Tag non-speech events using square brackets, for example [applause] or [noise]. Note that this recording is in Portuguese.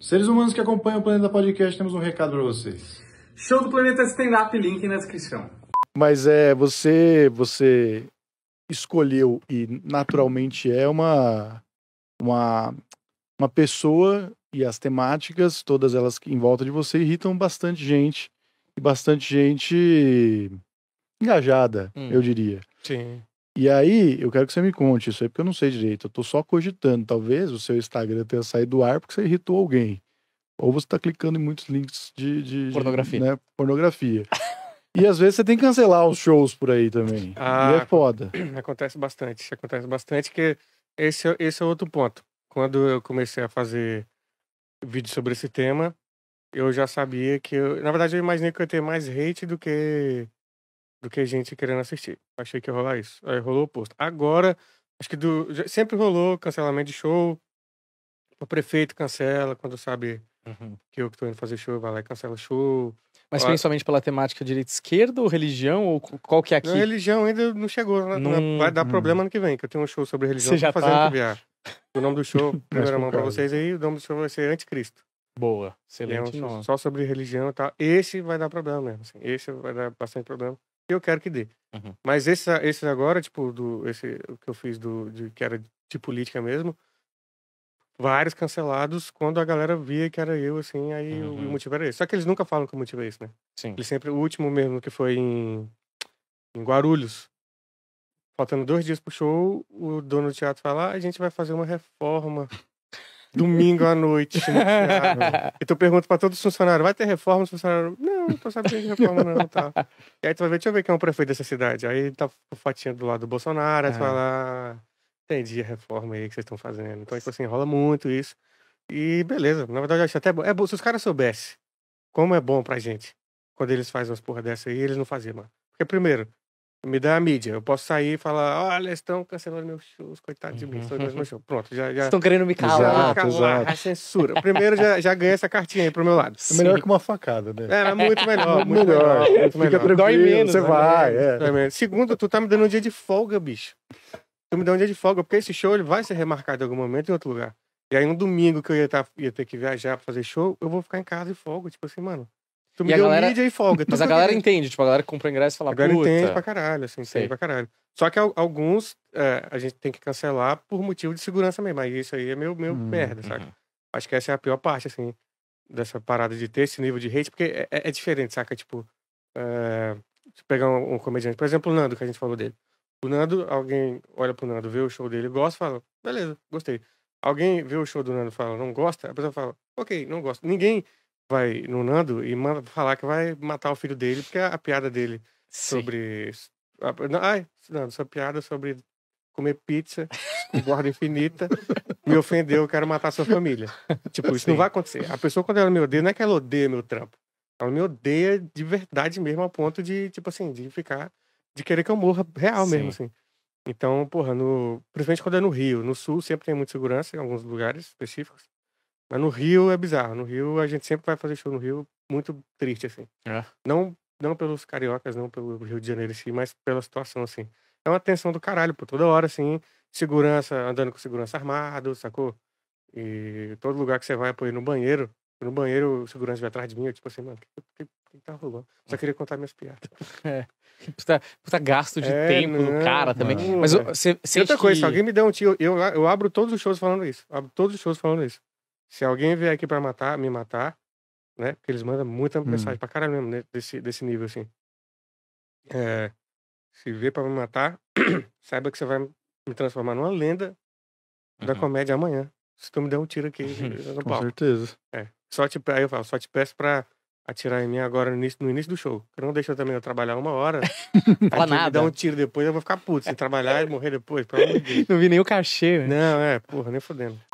Seres humanos que acompanham o Planeta Podcast, temos um recado para vocês. Show do Planeta Stand Up, link na descrição. Mas é, você, você escolheu e naturalmente é uma uma uma pessoa e as temáticas, todas elas em volta de você irritam bastante gente e bastante gente engajada, hum. eu diria. Sim. E aí, eu quero que você me conte isso aí, porque eu não sei direito. Eu tô só cogitando. Talvez o seu Instagram tenha saído do ar porque você irritou alguém. Ou você tá clicando em muitos links de. de pornografia. né, pornografia. e às vezes você tem que cancelar os shows por aí também. Ah, [laughs] e é ah, foda. [clears throat] Acontece bastante. Acontece bastante, que esse, é, esse é outro ponto. Quando eu comecei a fazer vídeo sobre esse tema, eu já sabia que. Eu, na verdade, eu imaginei que eu ia ter mais hate do que do que gente querendo assistir. Achei que ia rolar isso. Aí rolou o oposto. Agora, acho que do, sempre rolou cancelamento de show. O prefeito cancela quando sabe uhum. que eu que tô indo fazer show, vai lá e cancela show. Mas Olha. principalmente pela temática direita esquerda ou religião? Ou qual que é aqui? Não, religião ainda não chegou. Não... Não vai dar hum. problema ano que vem, que eu tenho um show sobre religião. Você já fazendo tá... PBA. O nome do show, [laughs] primeira mão pra vocês aí, o nome do show vai ser Anticristo. Boa, excelente. É um, só sobre religião e tal. Esse vai dar problema mesmo. Assim. Esse vai dar bastante problema eu quero que dê. Uhum. Mas esse, esse agora, tipo, do, esse que eu fiz do, de, que era de política mesmo, vários cancelados quando a galera via que era eu, assim, aí uhum. o motivo era esse. Só que eles nunca falam que o motivo é esse, né? Sim. Ele sempre, o último mesmo que foi em, em Guarulhos, faltando dois dias pro show, o dono do teatro fala, ah, a gente vai fazer uma reforma domingo à noite. [laughs] então eu pergunto pra todos os funcionários: vai ter reforma? Os funcionários, não, não tô sabendo de reforma, não, tá. E aí tu vai ver, deixa eu ver quem é o prefeito dessa cidade. Aí tá o fotinha do lado do Bolsonaro, aí tu vai é. lá, entendi a reforma aí que vocês estão fazendo. Então, tipo assim, rola muito isso. E beleza, na verdade eu acho até bom. É bom, se os caras soubessem como é bom pra gente quando eles fazem umas porra dessa aí, eles não faziam, mano. Porque, primeiro, me dá a mídia. Eu posso sair e falar: olha, estão cancelando meus shows, coitado de mim, estão uhum. cancelando meus shows. Pronto, já. já... Estão querendo me calar. Exato, calar exato. A censura. Primeiro já, já ganha essa cartinha aí pro meu lado. É melhor que uma facada, né? É, muito melhor. muito melhor. melhor. Muito é, Fica melhor. menos. Você vai. É. Segundo, tu tá me dando um dia de folga, bicho. Tu me dá um dia de folga, porque esse show ele vai ser remarcado em algum momento em outro lugar. E aí, um domingo que eu ia, tá, ia ter que viajar pra fazer show, eu vou ficar em casa de folga. Tipo assim, mano, Tu me e deu galera... mídia e folga. [laughs] Mas a galera entende, tipo, a galera que compra ingresso e fala, a galera puta. entende pra caralho, assim, entende Sei. pra caralho. Só que alguns é, a gente tem que cancelar por motivo de segurança mesmo, aí isso aí é meu, meu hum, merda, saca? Uhum. Acho que essa é a pior parte, assim, dessa parada de ter esse nível de hate, porque é, é, é diferente, saca? Tipo, é, se pegar um, um, comediante, por exemplo, o Nando, que a gente falou dele. O Nando, alguém olha pro Nando, vê o show dele, gosta, fala, beleza, gostei. Alguém vê o show do Nando e fala, não gosta, a pessoa fala, ok, não gosta Ninguém vai no Nando e manda falar que vai matar o filho dele, porque a, a piada dele Sim. sobre. A, ai, Nando, sua piada sobre comer pizza com borda infinita me ofendeu, eu quero matar sua família. Tipo, isso Sim. não vai acontecer. A pessoa, quando ela me odeia, não é que ela odeia meu trampo. Ela me odeia de verdade mesmo, ao ponto de, tipo assim, de ficar. de querer que eu morra real Sim. mesmo, assim. Então, porra, no, principalmente quando é no Rio. No Sul sempre tem muita segurança, em alguns lugares específicos. Mas no Rio é bizarro. No Rio a gente sempre vai fazer show no Rio, muito triste, assim. É. Não, não pelos cariocas, não pelo Rio de Janeiro em si, mas pela situação, assim. É uma tensão do caralho, por toda hora, assim. Segurança, andando com segurança armado, sacou? E todo lugar que você vai pôr no banheiro, no banheiro o segurança vai atrás de mim, eu tipo assim, mano, o que, que, que, tá rolando? Só queria contar minhas piadas. [laughs] É. Puta, tá, puta tá gasto de é, tempo não, do cara também. Não, Mas você. Outra coisa, que... se alguém me der um tio, eu, eu abro todos os shows falando isso. Abro todos os shows falando isso. Se alguém vier aqui para matar, me matar, né? Porque eles mandam muita mensagem hum. pra caralho mesmo, né? desse, desse nível, assim. É, se vier para me matar, [clears throat] saiba que você vai me transformar numa lenda da comédia amanhã. Se tu me der um tiro aqui uhum. [laughs] no palco. Com certeza. É. Só te, aí eu falo, só te peço pra atirar em mim agora no início, no início do show. Porque não deixa também eu trabalhar uma hora. [laughs] Fala nada. Me dar um tiro depois, eu vou ficar puto. Se trabalhar e morrer depois, pelo amor de Deus. Não vi nem o cachê, né? Não, é, porra, nem fodendo.